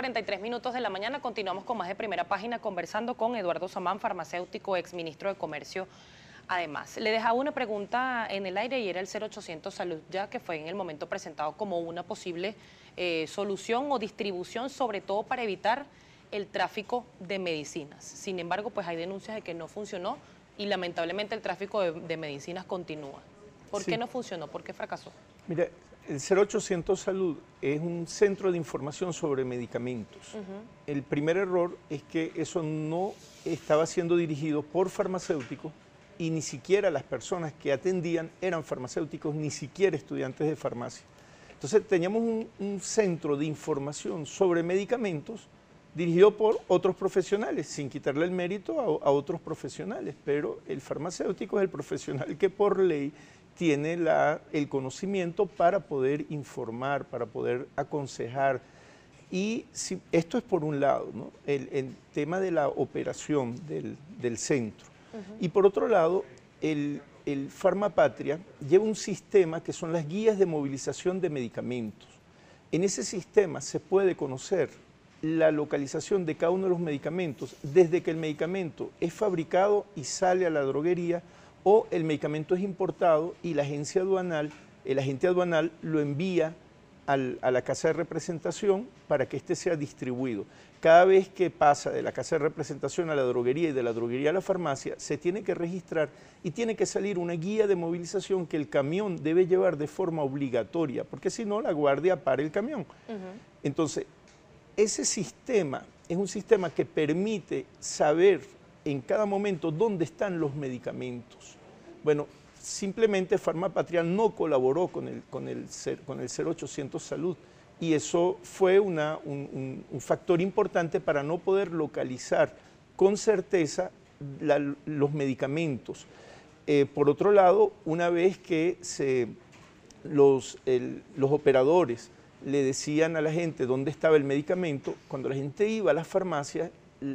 43 minutos de la mañana continuamos con más de primera página conversando con Eduardo Samán, farmacéutico, ex ministro de Comercio. Además, le dejaba una pregunta en el aire y era el 0800 Salud Ya, que fue en el momento presentado como una posible eh, solución o distribución, sobre todo para evitar el tráfico de medicinas. Sin embargo, pues hay denuncias de que no funcionó y lamentablemente el tráfico de, medicinas continúa. ¿Por qué no funcionó? ¿Por qué fracasó? Mire, el 0800 Salud es un centro de información sobre medicamentos. El primer error es que eso no estaba siendo dirigido por farmacéuticos y ni siquiera las personas que atendían eran farmacéuticos, ni siquiera estudiantes de farmacia. Entonces teníamos un, centro de información sobre medicamentos dirigido por otros profesionales, sin quitarle el mérito a otros profesionales, pero el farmacéutico es el profesional que por ley tiene el conocimiento para poder informar, para poder aconsejar. Y esto es por un lado, el, tema de la operación del, centro. Y por otro lado, el, el Farmapatria lleva un sistema que son las guías de movilización de medicamentos. En ese sistema se puede conocer la localización de cada uno de los medicamentos desde que el medicamento es fabricado y sale a la droguería o el medicamento es importado y la agencia aduanal, el agente aduanal lo envía a la casa de representación para que éste sea distribuido. Cada vez que pasa de la casa de representación a la droguería y de la droguería a la farmacia, se tiene que registrar y tiene que salir una guía de movilización que el camión debe llevar de forma obligatoria, porque si no, la guardia para el camión. Entonces, ese sistema es un sistema que permite saber en cada momento dónde están los medicamentos. Bueno, simplemente Farmapatria no colaboró con el, con el, con el 0800 Salud y eso fue un, factor importante para no poder localizar con certeza los medicamentos. Eh, por otro lado, una vez que se, los, los operadores le decían a la gente dónde estaba el medicamento, cuando la gente iba a las farmacias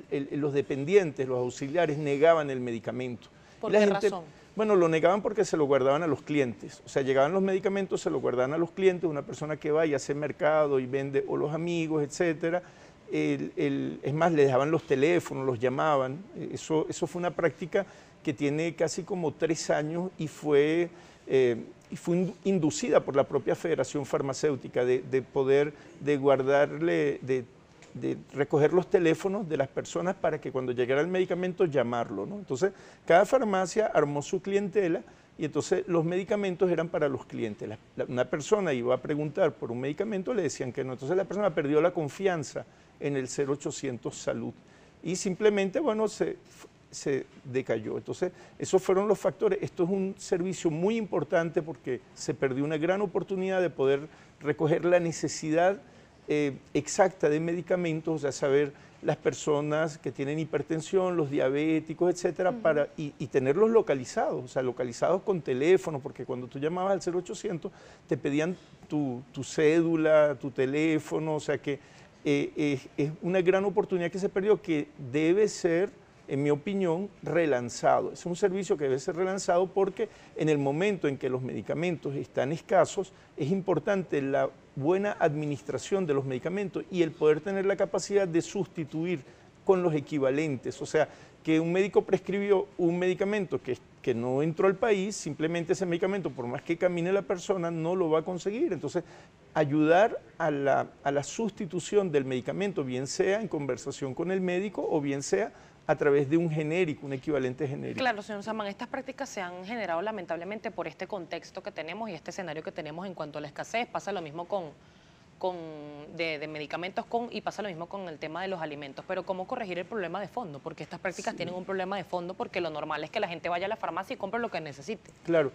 los dependientes, los auxiliares negaban el medicamento. ¿Por la qué gente, razón? Bueno, lo negaban porque se lo guardaban a los clientes. O sea, llegaban los medicamentos, se lo guardaban a los clientes, una persona que va y hace mercado y vende, o los amigos, etcétera. es más, le dejaban los teléfonos, los llamaban. Eh, eso, eso fue una práctica que tiene casi como tres años y fue, eh, y fue inducida por la propia Federación Farmacéutica de, de poder de guardarle, de de recoger los teléfonos de las personas para que cuando llegara el medicamento llamarlo. ¿no? Entonces, cada farmacia armó su clientela y entonces los medicamentos eran para los clientes. una persona iba a preguntar por un medicamento, le decían que no. Entonces la persona perdió la confianza en el 0800 Salud y simplemente, bueno, se, se decayó. Entonces, esos fueron los factores. Esto es un servicio muy importante porque se perdió una gran oportunidad de poder recoger la necesidad eh, exacta de medicamentos, o sea, saber las personas que tienen hipertensión, los diabéticos, etcétera, para, y, tenerlos localizados, o sea, localizados con teléfono, porque cuando tú llamabas al 0800 te pedían tu, cédula, tu teléfono, o sea que eh, es una gran oportunidad que se perdió, que debe ser en mi opinión, relanzado. Es un servicio que debe ser relanzado porque en el momento en que los medicamentos están escasos, es importante la buena administración de los medicamentos y el poder tener la capacidad de sustituir con los equivalentes. O sea, que un médico prescribió un medicamento que, no entró al país, simplemente ese medicamento, por más que camine la persona, no lo va a conseguir. Entonces, ayudar a la, a la sustitución del medicamento, bien sea en conversación con el médico o bien sea a través de un genérico, un equivalente genérico. Claro, señor Samán, estas prácticas se han generado lamentablemente por este contexto que tenemos y este escenario que tenemos en cuanto a la escasez. Pasa lo mismo con, con de, medicamentos con, y pasa lo mismo con el tema de los alimentos. Pero ¿cómo corregir el problema de fondo? Porque estas prácticas tienen un problema de fondo porque lo normal es que la gente vaya a la farmacia y compre lo que necesite. Claro,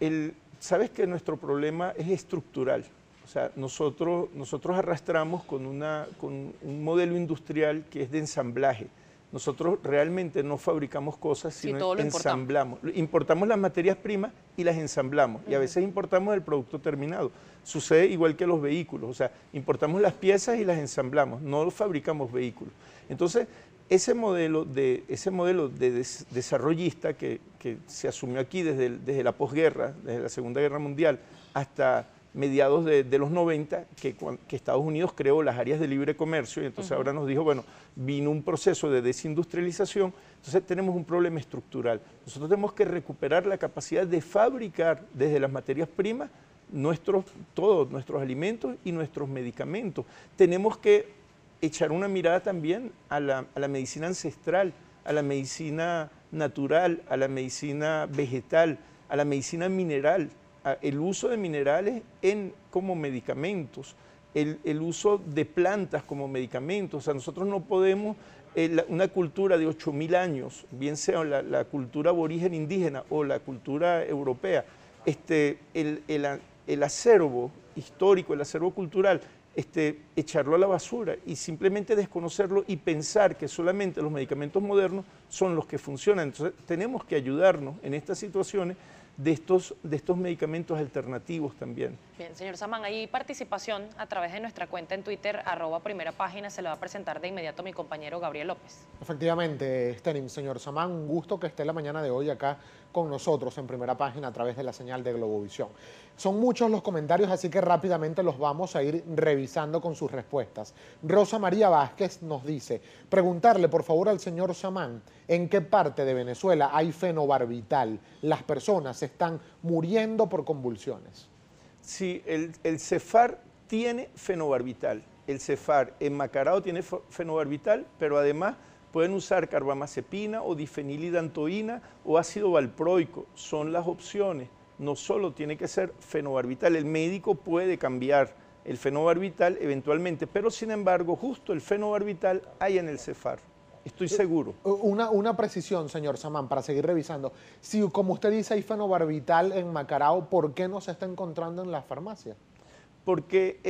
el, sabes que nuestro problema es estructural. O sea, nosotros, nosotros arrastramos con, una, con un modelo industrial que es de ensamblaje nosotros realmente no fabricamos cosas, sino ensamblamos. Importamos. las materias primas y las ensamblamos. Y a veces importamos el producto terminado. Sucede igual que los vehículos. O sea, importamos las piezas y las ensamblamos. No fabricamos vehículos. Entonces, ese modelo de, ese modelo de desarrollista que, se asumió aquí desde, desde la posguerra, desde la Segunda Guerra Mundial, hasta mediados de, los 90, que, Estados Unidos creó las áreas de libre comercio y entonces ahora nos dijo, bueno, vino un proceso de desindustrialización, entonces tenemos un problema estructural. Nosotros tenemos que recuperar la capacidad de fabricar desde las materias primas nuestros, todos nuestros alimentos y nuestros medicamentos. Tenemos que echar una mirada también a la, a la medicina ancestral, a la medicina natural, a la medicina vegetal, a la medicina mineral el uso de minerales en, como medicamentos, el, uso de plantas como medicamentos. O sea, nosotros no podemos, eh, una cultura de 8.000 años, bien sea la, cultura aborigen indígena o la cultura europea, este, el, el acervo histórico, el acervo cultural, este, echarlo a la basura y simplemente desconocerlo y pensar que solamente los medicamentos modernos son los que funcionan. Entonces tenemos que ayudarnos en estas situaciones de estos, de estos medicamentos alternativos también. Bien, señor Samán, hay participación a través de nuestra cuenta en Twitter, arroba primera página, se la va a presentar de inmediato mi compañero Gabriel López. Efectivamente, Stenim, señor Samán, un gusto que esté la mañana de hoy acá con nosotros en primera página a través de la señal de Globovisión. Son muchos los comentarios, así que rápidamente los vamos a ir revisando con sus respuestas. Rosa María Vázquez nos dice, preguntarle por favor al señor Samán en qué parte de Venezuela hay fenobarbital. Las personas están muriendo por convulsiones. Sí, el, el Cefar tiene fenobarbital. El Cefar enmacarado tiene fenobarbital, pero además pueden usar carbamazepina o difenilidantoína o ácido valproico. Son las opciones. No solo tiene que ser fenobarbital, el médico puede cambiar el fenobarbital eventualmente, pero sin embargo justo el fenobarbital hay en el Cefar. Estoy seguro. Eh, una, una precisión, señor Samán, para seguir revisando. Si, como usted dice, hay fenobarbital en Macarao, ¿por qué no se está encontrando en las farmacias? Porque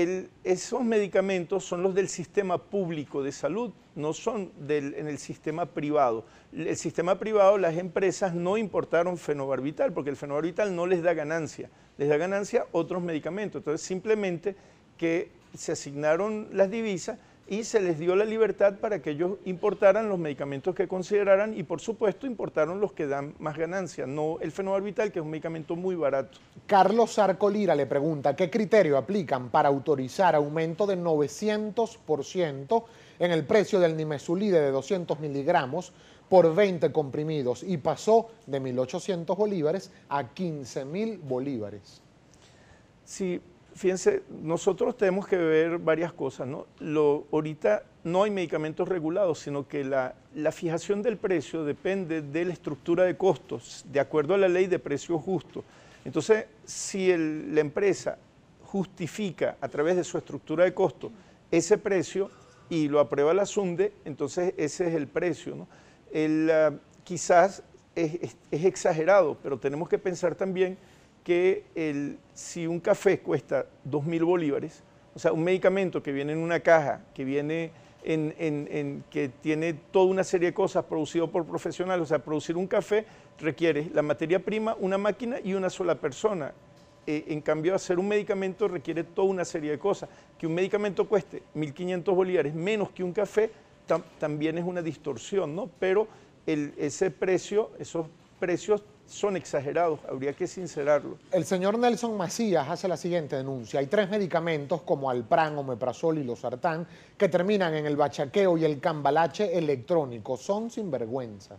esos medicamentos son los del sistema público de salud, no son del, en el sistema privado. El sistema privado, las empresas no importaron fenobarbital, porque el fenobarbital no les da ganancia. Les da ganancia otros medicamentos. Entonces, simplemente que se asignaron las divisas y se les dio la libertad para que ellos importaran los medicamentos que consideraran y por supuesto importaron los que dan más ganancia, no el fenobarbital que es un medicamento muy barato. Carlos Sarcolira le pregunta, ¿qué criterio aplican para autorizar aumento de 900% en el precio del nimesulide de 200 miligramos por 20 comprimidos y pasó de 1.800 bolívares a 15.000 bolívares? Sí, fíjense, nosotros tenemos que ver varias cosas, ahorita no hay medicamentos regulados, sino que la, fijación del precio depende de la estructura de costos, de acuerdo a la ley de precios justos. Entonces, si la empresa justifica a través de su estructura de costos ese precio y lo aprueba la SUNDE, entonces ese es el precio, ah, quizás es exagerado, pero tenemos que pensar también que el, si un café cuesta 2.000 bolívares, o sea, un medicamento que viene en una caja, que viene en, que tiene toda una serie de cosas producido por profesionales. O sea, producir un café requiere la materia prima, una máquina y una sola persona. Eh, en cambio, hacer un medicamento requiere toda una serie de cosas. Que un medicamento cueste 1.500 bolívares menos que un café también es una distorsión, ¿no? Pero el, ese precio, esos precios son exagerados, habría que sincerarlo. El señor Nelson Macías hace la siguiente denuncia. Hay tres medicamentos como Alpran, Omeprazol y Losartán que terminan en el bachaqueo y el cambalache electrónico. Son sinvergüenzas.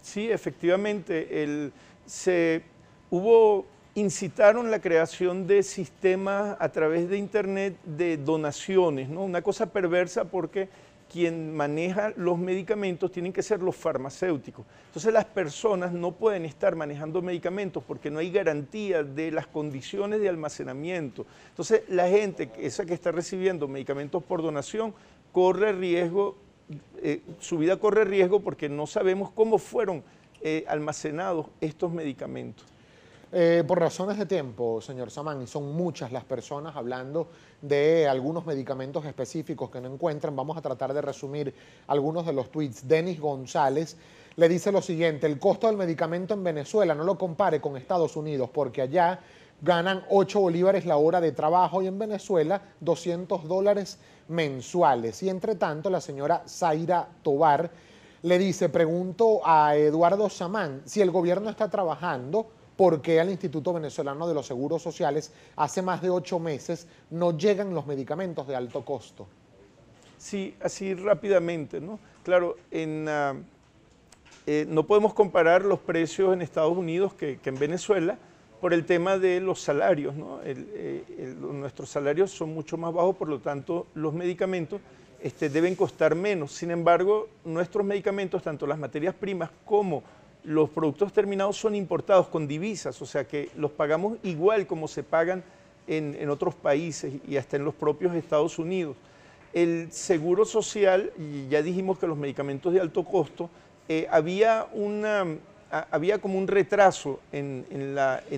Sí, efectivamente. se, hubo, incitaron la creación de sistemas a través de Internet de donaciones, ¿no? Una cosa perversa porque quien maneja los medicamentos tienen que ser los farmacéuticos. Entonces las personas no pueden estar manejando medicamentos porque no hay garantía de las condiciones de almacenamiento. Entonces la gente, esa que está recibiendo medicamentos por donación, corre riesgo, eh, su vida corre riesgo porque no sabemos cómo fueron eh, almacenados estos medicamentos. Eh, por razones de tiempo, señor Samán, y son muchas las personas hablando de algunos medicamentos específicos que no encuentran, vamos a tratar de resumir algunos de los tweets. Denis González le dice lo siguiente, el costo del medicamento en Venezuela no lo compare con Estados Unidos, porque allá ganan 8 bolívares la hora de trabajo y en Venezuela 200 dólares mensuales. Y entre tanto, la señora Zaira Tobar le dice, pregunto a Eduardo Samán, si el gobierno está trabajando qué al Instituto Venezolano de los Seguros Sociales hace más de ocho meses no llegan los medicamentos de alto costo. Sí, así rápidamente, ¿no? Claro, en, ah, eh, no podemos comparar los precios en Estados Unidos que, en Venezuela por el tema de los salarios, ¿no? Eh, nuestros salarios son mucho más bajos, por lo tanto los medicamentos este, deben costar menos. Sin embargo, nuestros medicamentos, tanto las materias primas como los productos terminados son importados con divisas, o sea que los pagamos igual como se pagan en, otros países y hasta en los propios Estados Unidos. El seguro social, ya dijimos que los medicamentos de alto costo, eh, había, una, había como un retraso en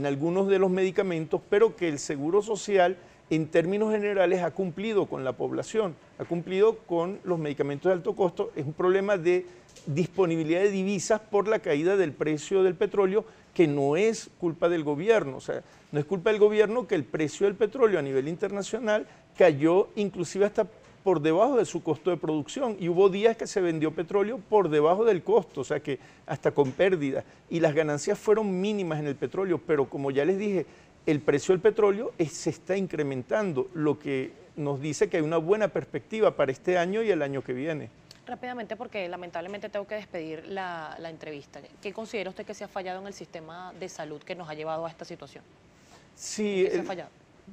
algunos de los medicamentos, pero que el seguro social en términos generales ha cumplido con la población, ha cumplido con los medicamentos de alto costo, es un problema de disponibilidad de divisas por la caída del precio del petróleo, que no es culpa del gobierno. O sea, no es culpa del gobierno que el precio del petróleo a nivel internacional cayó inclusive hasta por debajo de su costo de producción y hubo días que se vendió petróleo por debajo del costo, o sea que hasta con pérdida y las ganancias fueron mínimas en el petróleo, pero como ya les dije, el precio del petróleo se está incrementando, lo que nos dice que hay una buena perspectiva para este año y el año que viene. Rápidamente, porque lamentablemente tengo que despedir la, entrevista. ¿Qué considera usted que se ha fallado en el sistema de salud que nos ha llevado a esta situación? Sí,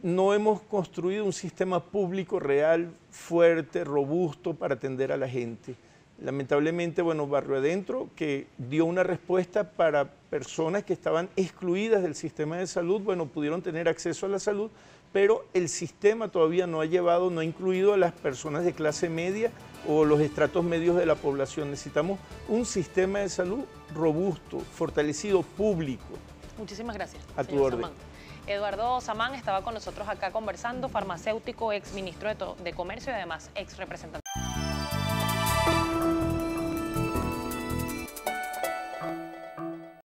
no hemos construido un sistema público real, fuerte, robusto para atender a la gente. Lamentablemente, bueno, Barrio Adentro, que dio una respuesta para personas que estaban excluidas del sistema de salud, bueno, pudieron tener acceso a la salud, pero el sistema todavía no ha llevado, no ha incluido a las personas de clase media o los estratos medios de la población. Necesitamos un sistema de salud robusto, fortalecido, público. Muchísimas gracias. A tu orden. Eduardo Samán estaba con nosotros acá conversando, farmacéutico, ex ministro de, de Comercio y además ex representante.